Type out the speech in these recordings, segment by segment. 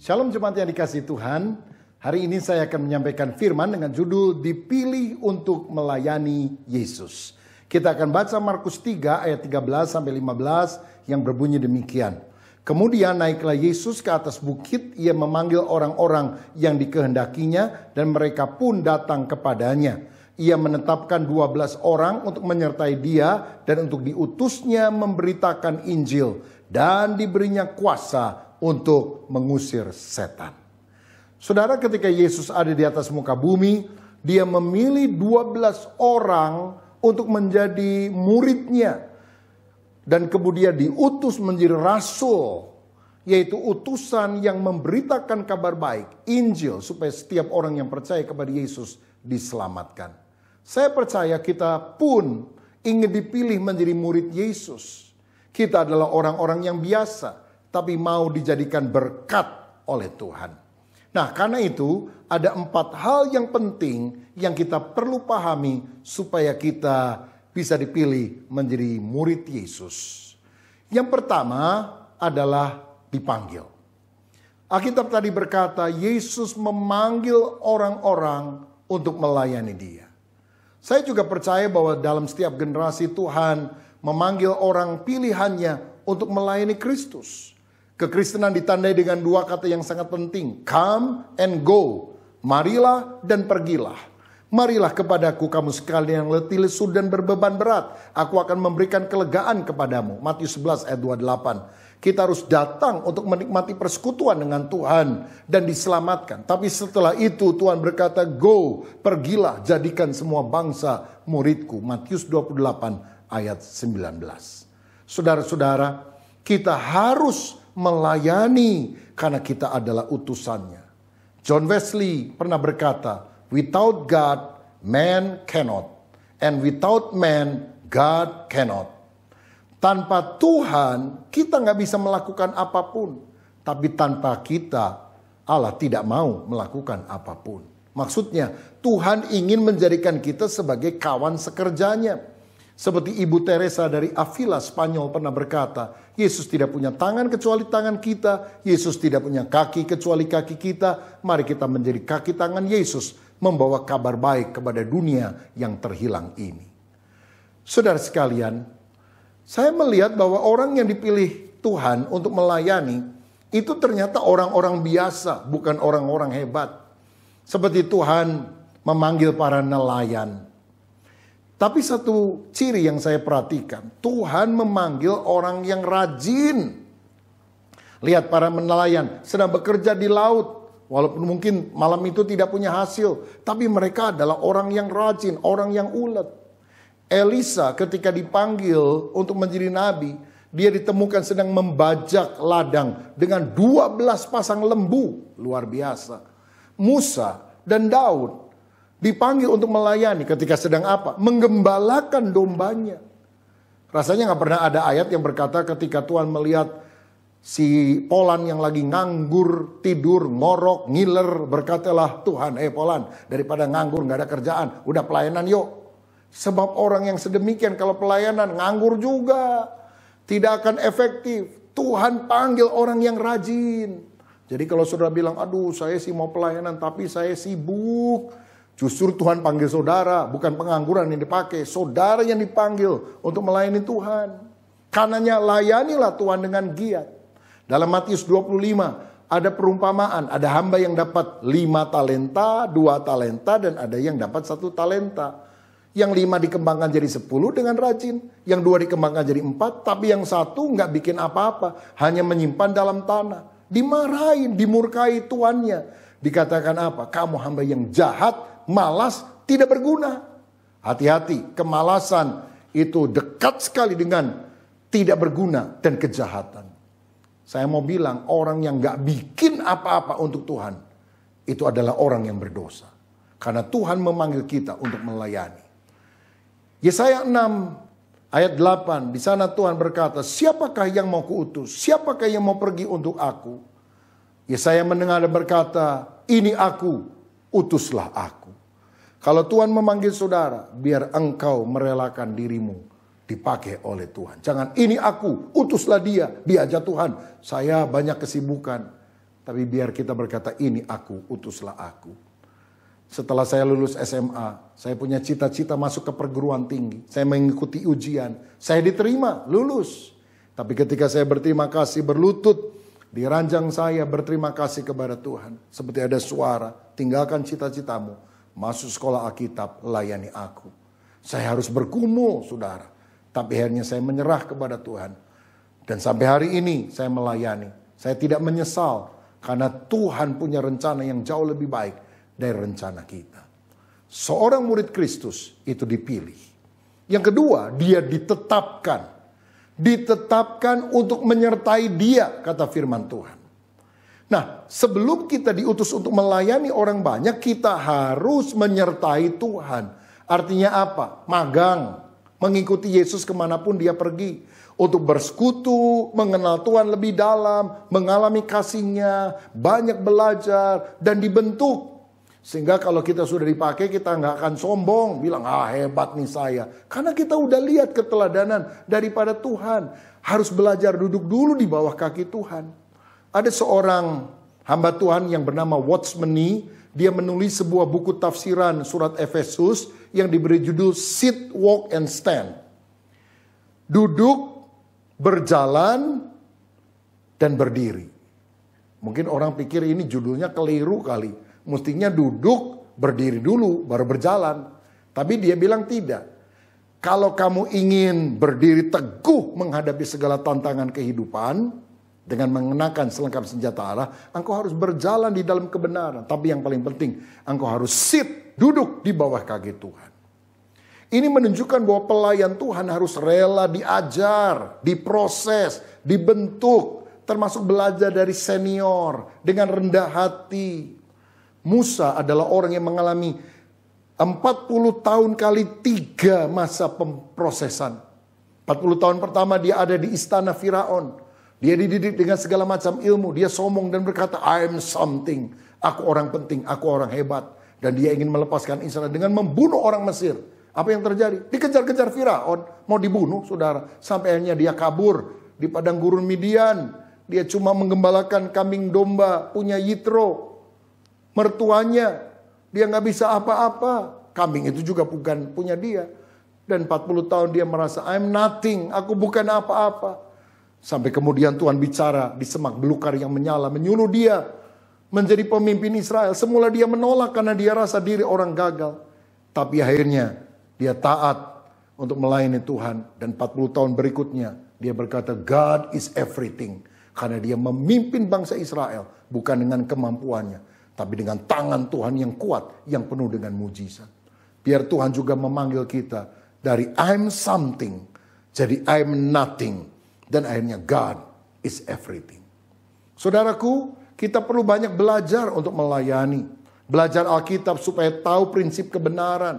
Shalom jemaat yang dikasih Tuhan. Hari ini saya akan menyampaikan firman dengan judul Dipilih untuk melayani Yesus. Kita akan baca Markus 3 ayat 13 sampai 15 yang berbunyi demikian. Kemudian naiklah Yesus ke atas bukit, ia memanggil orang-orang yang dikehendakinya dan mereka pun datang kepadanya. Ia menetapkan dua belas orang untuk menyertai dia dan untuk diutusnya memberitakan Injil dan diberinya kuasa untuk mengusir setan. Saudara ketika Yesus ada di atas muka bumi, dia memilih 12 orang untuk menjadi muridnya. Dan kemudian diutus menjadi rasul yaitu utusan yang memberitakan kabar baik, Injil, supaya setiap orang yang percaya kepada Yesus diselamatkan. Saya percaya kita pun ingin dipilih menjadi murid Yesus. Kita adalah orang-orang yang biasa, tapi mau dijadikan berkat oleh Tuhan. Nah, karena itu ada empat hal yang penting yang kita perlu pahami supaya kita bisa dipilih menjadi murid Yesus. Yang pertama adalah dipanggil. Alkitab tadi berkata Yesus memanggil orang-orang untuk melayani dia. Saya juga percaya bahwa dalam setiap generasi Tuhan memanggil orang pilihannya untuk melayani Kristus. Kekristenan ditandai dengan dua kata yang sangat penting, come and go. Marilah dan pergilah. Marilah kepadaku kamu sekalian yang letih lesu dan berbeban berat. Aku akan memberikan kelegaan kepadamu. Matius 11 ayat 28. Kita harus datang untuk menikmati persekutuan dengan Tuhan dan diselamatkan. Tapi setelah itu Tuhan berkata, go, pergilah, jadikan semua bangsa muridku. Matius 28 ayat 19. Saudara-saudara, kita harus melayani karena kita adalah utusannya. John Wesley pernah berkata, "Without God, man cannot, and without man, God cannot." Tanpa Tuhan, kita nggak bisa melakukan apapun. Tapi tanpa kita, Allah tidak mau melakukan apapun. Maksudnya, Tuhan ingin menjadikan kita sebagai kawan sekerjanya seperti Ibu Teresa dari Avila, Spanyol pernah berkata, Yesus tidak punya tangan kecuali tangan kita, Yesus tidak punya kaki kecuali kaki kita, mari kita menjadi kaki tangan Yesus, membawa kabar baik kepada dunia yang terhilang ini. Saudara sekalian, saya melihat bahwa orang yang dipilih Tuhan untuk melayani, itu ternyata orang-orang biasa, bukan orang-orang hebat. Seperti Tuhan memanggil para nelayan, tapi satu ciri yang saya perhatikan, Tuhan memanggil orang yang rajin. Lihat para nelayan sedang bekerja di laut. Walaupun mungkin malam itu tidak punya hasil. Tapi mereka adalah orang yang rajin, orang yang ulet. Elisa ketika dipanggil untuk menjadi nabi, dia ditemukan sedang membajak ladang dengan 12 pasang lembu. Luar biasa. Musa dan Daud dipanggil untuk melayani ketika sedang apa? Menggembalakan dombanya. Rasanya nggak pernah ada ayat yang berkata ketika Tuhan melihat si Polan yang lagi nganggur, tidur, ngorok, ngiler, berkatalah Tuhan, eh hey Polan, daripada nganggur nggak ada kerjaan, udah pelayanan yuk. Sebab orang yang sedemikian kalau pelayanan nganggur juga, tidak akan efektif. Tuhan panggil orang yang rajin. Jadi kalau saudara bilang, aduh saya sih mau pelayanan tapi saya sibuk, Justru Tuhan panggil saudara, bukan pengangguran yang dipakai. Saudara yang dipanggil untuk melayani Tuhan. Karenanya layanilah Tuhan dengan giat. Dalam Matius 25 ada perumpamaan, ada hamba yang dapat lima talenta, dua talenta dan ada yang dapat satu talenta. Yang lima dikembangkan jadi sepuluh dengan rajin. Yang dua dikembangkan jadi empat. Tapi yang satu nggak bikin apa-apa. Hanya menyimpan dalam tanah. Dimarahin, dimurkai tuannya. Dikatakan apa? Kamu hamba yang jahat malas, tidak berguna. Hati-hati, kemalasan itu dekat sekali dengan tidak berguna dan kejahatan. Saya mau bilang orang yang gak bikin apa-apa untuk Tuhan itu adalah orang yang berdosa. Karena Tuhan memanggil kita untuk melayani. Yesaya 6 ayat 8 di sana Tuhan berkata, "Siapakah yang mau kuutus? Siapakah yang mau pergi untuk aku?" Yesaya mendengar dan berkata, "Ini aku, utuslah aku." Kalau Tuhan memanggil saudara, biar engkau merelakan dirimu dipakai oleh Tuhan. Jangan ini aku, utuslah dia, dia aja Tuhan. Saya banyak kesibukan, tapi biar kita berkata ini aku, utuslah aku. Setelah saya lulus SMA, saya punya cita-cita masuk ke perguruan tinggi. Saya mengikuti ujian, saya diterima, lulus. Tapi ketika saya berterima kasih, berlutut, diranjang saya berterima kasih kepada Tuhan. Seperti ada suara, tinggalkan cita-citamu, masuk sekolah Alkitab, layani aku. Saya harus bergumul, saudara. Tapi akhirnya saya menyerah kepada Tuhan. Dan sampai hari ini saya melayani. Saya tidak menyesal karena Tuhan punya rencana yang jauh lebih baik dari rencana kita. Seorang murid Kristus itu dipilih. Yang kedua, dia ditetapkan. Ditetapkan untuk menyertai dia, kata firman Tuhan. Nah, sebelum kita diutus untuk melayani orang banyak, kita harus menyertai Tuhan. Artinya apa? Magang, mengikuti Yesus kemanapun dia pergi. Untuk bersekutu, mengenal Tuhan lebih dalam, mengalami kasihnya, banyak belajar, dan dibentuk. Sehingga kalau kita sudah dipakai, kita nggak akan sombong, bilang, ah hebat nih saya. Karena kita udah lihat keteladanan daripada Tuhan. Harus belajar duduk dulu di bawah kaki Tuhan. Ada seorang hamba Tuhan yang bernama Watchman Nee, dia menulis sebuah buku tafsiran surat Efesus yang diberi judul Sit, Walk, and Stand. Duduk, berjalan, dan berdiri. Mungkin orang pikir ini judulnya keliru kali. Mestinya duduk, berdiri dulu, baru berjalan. Tapi dia bilang tidak. Kalau kamu ingin berdiri teguh menghadapi segala tantangan kehidupan, dengan mengenakan selengkap senjata Allah, engkau harus berjalan di dalam kebenaran. Tapi yang paling penting, engkau harus sit, duduk di bawah kaki Tuhan. Ini menunjukkan bahwa pelayan Tuhan harus rela diajar, diproses, dibentuk, termasuk belajar dari senior dengan rendah hati. Musa adalah orang yang mengalami 40 tahun kali tiga masa pemprosesan. 40 tahun pertama dia ada di istana Firaun. Dia dididik dengan segala macam ilmu. Dia sombong dan berkata, I am something. Aku orang penting, aku orang hebat. Dan dia ingin melepaskan Israel dengan membunuh orang Mesir. Apa yang terjadi? Dikejar-kejar Firaun, mau dibunuh saudara. Sampai akhirnya dia kabur di padang gurun Midian. Dia cuma menggembalakan kambing domba punya Yitro. Mertuanya, dia nggak bisa apa-apa. Kambing itu juga bukan punya dia. Dan 40 tahun dia merasa, I'm nothing, aku bukan apa-apa Sampai kemudian Tuhan bicara di semak belukar yang menyala, menyuruh dia menjadi pemimpin Israel. Semula dia menolak karena dia rasa diri orang gagal. Tapi akhirnya dia taat untuk melayani Tuhan. Dan 40 tahun berikutnya dia berkata, God is everything. Karena dia memimpin bangsa Israel bukan dengan kemampuannya. Tapi dengan tangan Tuhan yang kuat, yang penuh dengan mujizat. Biar Tuhan juga memanggil kita dari I'm something jadi I'm nothing dan akhirnya God is everything. Saudaraku, kita perlu banyak belajar untuk melayani. Belajar Alkitab supaya tahu prinsip kebenaran.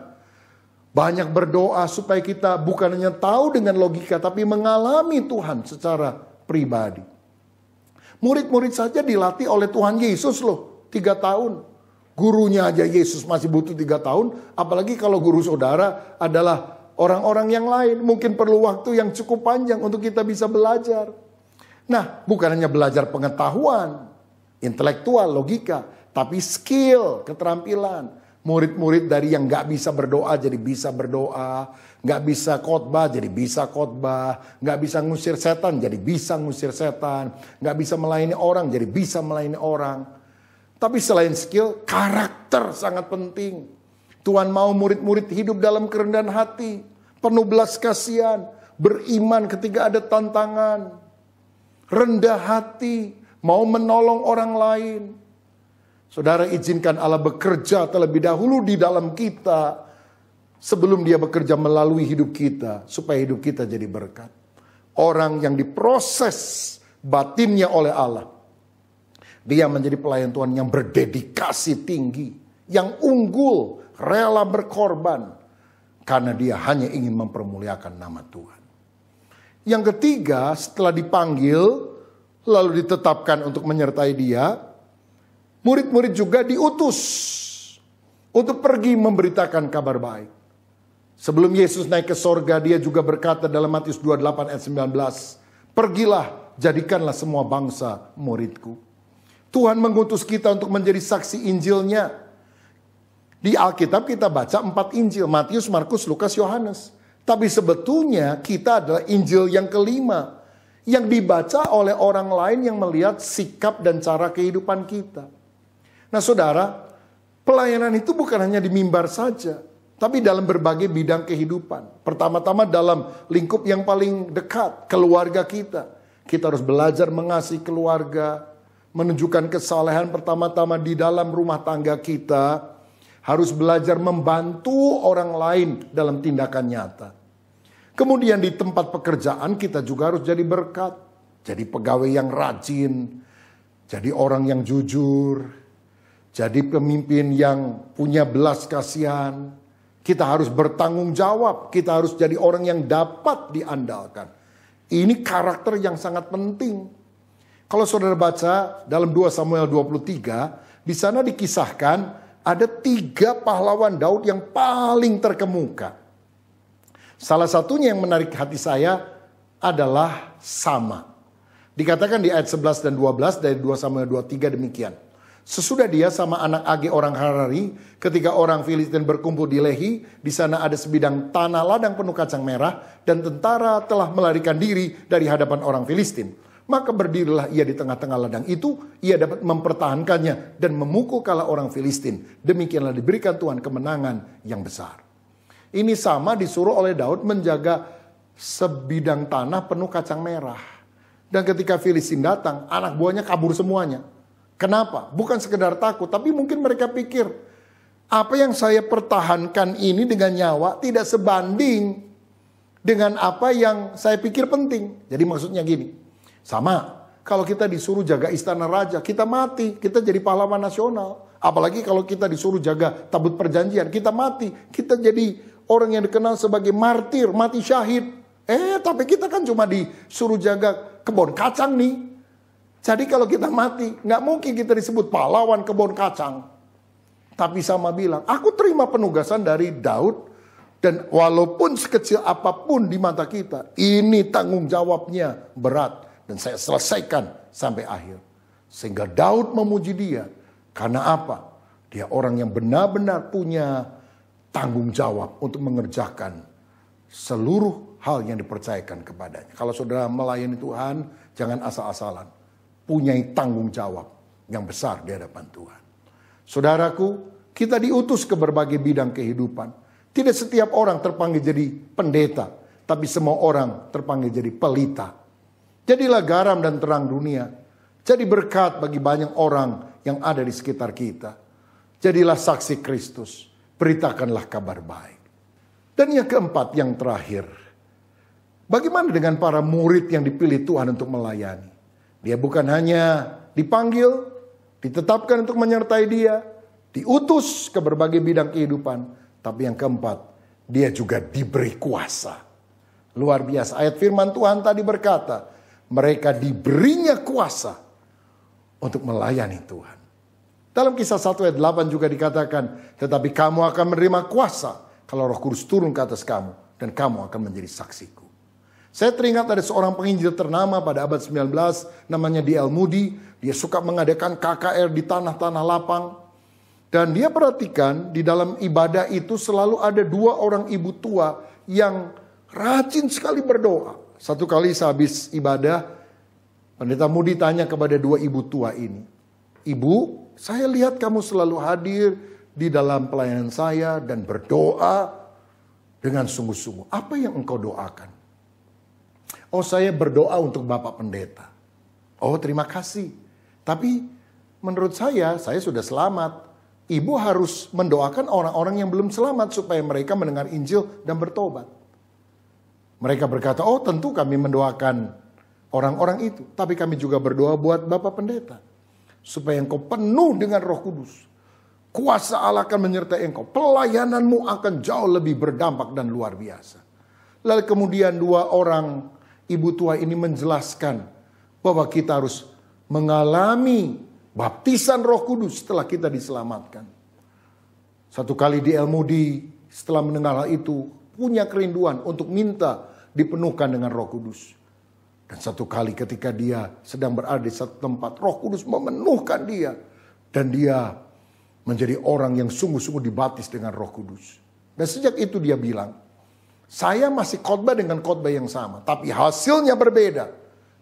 Banyak berdoa supaya kita bukan hanya tahu dengan logika, tapi mengalami Tuhan secara pribadi. Murid-murid saja dilatih oleh Tuhan Yesus loh, tiga tahun. Gurunya aja Yesus masih butuh tiga tahun, apalagi kalau guru saudara adalah orang-orang yang lain. Mungkin perlu waktu yang cukup panjang untuk kita bisa belajar. Nah, bukan hanya belajar pengetahuan, intelektual, logika, tapi skill, keterampilan. Murid-murid dari yang gak bisa berdoa jadi bisa berdoa, gak bisa khotbah jadi bisa khotbah, gak bisa ngusir setan jadi bisa ngusir setan, gak bisa melayani orang jadi bisa melayani orang. Tapi selain skill, karakter sangat penting. Tuhan mau murid-murid hidup dalam kerendahan hati penuh belas kasihan, beriman ketika ada tantangan, rendah hati, mau menolong orang lain. Saudara izinkan Allah bekerja terlebih dahulu di dalam kita sebelum dia bekerja melalui hidup kita supaya hidup kita jadi berkat. Orang yang diproses batinnya oleh Allah. Dia menjadi pelayan Tuhan yang berdedikasi tinggi, yang unggul, rela berkorban, karena dia hanya ingin mempermuliakan nama Tuhan. Yang ketiga, setelah dipanggil, lalu ditetapkan untuk menyertai dia, murid-murid juga diutus untuk pergi memberitakan kabar baik. Sebelum Yesus naik ke sorga, dia juga berkata dalam Matius 28 ayat 19, Pergilah, jadikanlah semua bangsa muridku. Tuhan mengutus kita untuk menjadi saksi Injilnya. Di Alkitab kita baca empat Injil, Matius, Markus, Lukas, Yohanes. Tapi sebetulnya kita adalah Injil yang kelima. Yang dibaca oleh orang lain yang melihat sikap dan cara kehidupan kita. Nah saudara, pelayanan itu bukan hanya di mimbar saja. Tapi dalam berbagai bidang kehidupan. Pertama-tama dalam lingkup yang paling dekat, keluarga kita. Kita harus belajar mengasihi keluarga, menunjukkan kesalehan pertama-tama di dalam rumah tangga kita, harus belajar membantu orang lain dalam tindakan nyata. Kemudian di tempat pekerjaan kita juga harus jadi berkat, jadi pegawai yang rajin, jadi orang yang jujur, jadi pemimpin yang punya belas kasihan. Kita harus bertanggung jawab, kita harus jadi orang yang dapat diandalkan. Ini karakter yang sangat penting. Kalau saudara baca dalam 2 Samuel 23, di sana dikisahkan ada tiga pahlawan Daud yang paling terkemuka. Salah satunya yang menarik hati saya adalah sama. Dikatakan di ayat 11 dan 12 dari 2 Samuel 23 demikian. Sesudah dia sama anak Age orang Harari, ketika orang Filistin berkumpul di Lehi, di sana ada sebidang tanah ladang penuh kacang merah, dan tentara telah melarikan diri dari hadapan orang Filistin. Maka berdirilah ia di tengah-tengah ladang itu, ia dapat mempertahankannya dan memukul kala orang Filistin. Demikianlah diberikan Tuhan kemenangan yang besar. Ini sama disuruh oleh Daud menjaga sebidang tanah penuh kacang merah. Dan ketika Filistin datang, anak buahnya kabur semuanya. Kenapa? Bukan sekedar takut, tapi mungkin mereka pikir, apa yang saya pertahankan ini dengan nyawa tidak sebanding dengan apa yang saya pikir penting. Jadi maksudnya gini, sama, kalau kita disuruh jaga istana raja, kita mati, kita jadi pahlawan nasional. Apalagi kalau kita disuruh jaga tabut perjanjian, kita mati, kita jadi orang yang dikenal sebagai martir, mati syahid. Eh, tapi kita kan cuma disuruh jaga kebun kacang nih. Jadi kalau kita mati, nggak mungkin kita disebut pahlawan kebun kacang. Tapi sama bilang, aku terima penugasan dari Daud dan walaupun sekecil apapun di mata kita, ini tanggung jawabnya berat dan saya selesaikan sampai akhir. Sehingga Daud memuji dia. Karena apa? Dia orang yang benar-benar punya tanggung jawab untuk mengerjakan seluruh hal yang dipercayakan kepadanya. Kalau saudara melayani Tuhan, jangan asal-asalan. Punyai tanggung jawab yang besar di hadapan Tuhan. Saudaraku, kita diutus ke berbagai bidang kehidupan. Tidak setiap orang terpanggil jadi pendeta, tapi semua orang terpanggil jadi pelita Jadilah garam dan terang dunia. Jadi berkat bagi banyak orang yang ada di sekitar kita. Jadilah saksi Kristus. Beritakanlah kabar baik. Dan yang keempat, yang terakhir. Bagaimana dengan para murid yang dipilih Tuhan untuk melayani? Dia bukan hanya dipanggil, ditetapkan untuk menyertai dia, diutus ke berbagai bidang kehidupan. Tapi yang keempat, dia juga diberi kuasa. Luar biasa, ayat firman Tuhan tadi berkata, mereka diberinya kuasa untuk melayani Tuhan. Dalam kisah 1 ayat 8 juga dikatakan, tetapi kamu akan menerima kuasa kalau roh kudus turun ke atas kamu dan kamu akan menjadi saksiku. Saya teringat ada seorang penginjil ternama pada abad 19 namanya D.L. Moody. Dia suka mengadakan KKR di tanah-tanah lapang. Dan dia perhatikan di dalam ibadah itu selalu ada dua orang ibu tua yang rajin sekali berdoa. Satu kali sehabis ibadah, pendeta Mudi tanya kepada dua ibu tua ini. Ibu, saya lihat kamu selalu hadir di dalam pelayanan saya dan berdoa dengan sungguh-sungguh. Apa yang engkau doakan? Oh, saya berdoa untuk Bapak Pendeta. Oh, terima kasih. Tapi menurut saya, saya sudah selamat. Ibu harus mendoakan orang-orang yang belum selamat supaya mereka mendengar Injil dan bertobat. Mereka berkata, oh tentu kami mendoakan orang-orang itu. Tapi kami juga berdoa buat Bapak Pendeta. Supaya engkau penuh dengan roh kudus. Kuasa Allah akan menyertai engkau. Pelayananmu akan jauh lebih berdampak dan luar biasa. Lalu kemudian dua orang ibu tua ini menjelaskan bahwa kita harus mengalami baptisan roh kudus setelah kita diselamatkan. Satu kali di Elmudi setelah mendengar hal itu punya kerinduan untuk minta dipenuhkan dengan roh kudus. Dan satu kali ketika dia sedang berada di satu tempat, roh kudus memenuhkan dia. Dan dia menjadi orang yang sungguh-sungguh dibaptis dengan roh kudus. Dan sejak itu dia bilang, saya masih khotbah dengan khotbah yang sama, tapi hasilnya berbeda.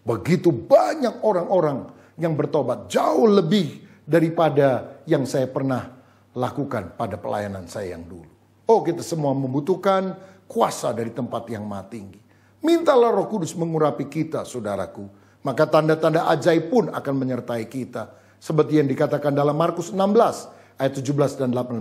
Begitu banyak orang-orang yang bertobat jauh lebih daripada yang saya pernah lakukan pada pelayanan saya yang dulu. Oh, kita semua membutuhkan kuasa dari tempat yang mati tinggi. Mintalah roh kudus mengurapi kita saudaraku. Maka tanda-tanda ajaib pun akan menyertai kita. Seperti yang dikatakan dalam Markus 16 ayat 17 dan 18.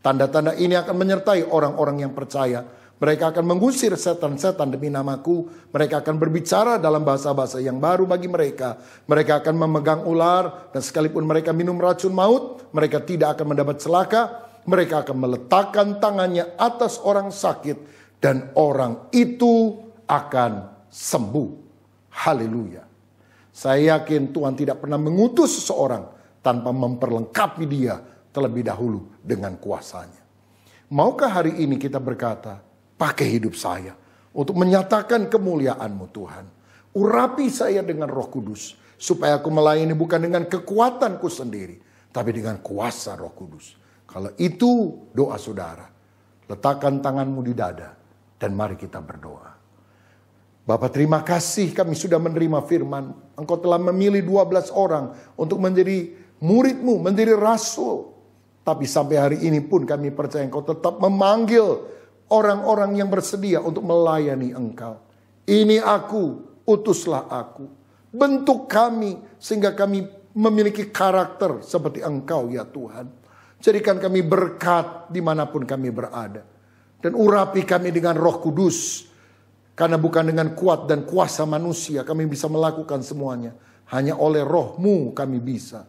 Tanda-tanda ini akan menyertai orang-orang yang percaya. Mereka akan mengusir setan-setan demi namaku. Mereka akan berbicara dalam bahasa-bahasa yang baru bagi mereka. Mereka akan memegang ular dan sekalipun mereka minum racun maut, mereka tidak akan mendapat celaka. Mereka akan meletakkan tangannya atas orang sakit dan orang itu akan sembuh. Haleluya. Saya yakin Tuhan tidak pernah mengutus seseorang tanpa memperlengkapi dia terlebih dahulu dengan kuasanya. Maukah hari ini kita berkata, pakai hidup saya untuk menyatakan kemuliaanmu Tuhan. Urapi saya dengan roh kudus, supaya aku melayani bukan dengan kekuatanku sendiri, tapi dengan kuasa roh kudus. Kalau itu doa saudara, letakkan tanganmu di dada, dan mari kita berdoa. Bapak terima kasih kami sudah menerima firman. Engkau telah memilih 12 orang untuk menjadi muridmu, menjadi rasul. Tapi sampai hari ini pun kami percaya engkau tetap memanggil orang-orang yang bersedia untuk melayani engkau. Ini aku, utuslah aku. Bentuk kami sehingga kami memiliki karakter seperti engkau ya Tuhan. Jadikan kami berkat dimanapun kami berada. Dan urapi kami dengan roh kudus. Karena bukan dengan kuat dan kuasa manusia kami bisa melakukan semuanya. Hanya oleh rohmu kami bisa.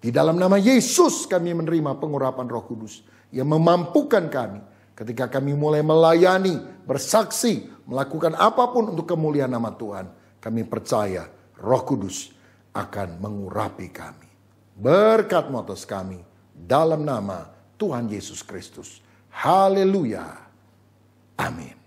Di dalam nama Yesus kami menerima pengurapan roh kudus. Yang memampukan kami ketika kami mulai melayani, bersaksi, melakukan apapun untuk kemuliaan nama Tuhan. Kami percaya roh kudus akan mengurapi kami. Berkat motos kami dalam nama Tuhan Yesus Kristus. Haleluya. Amin.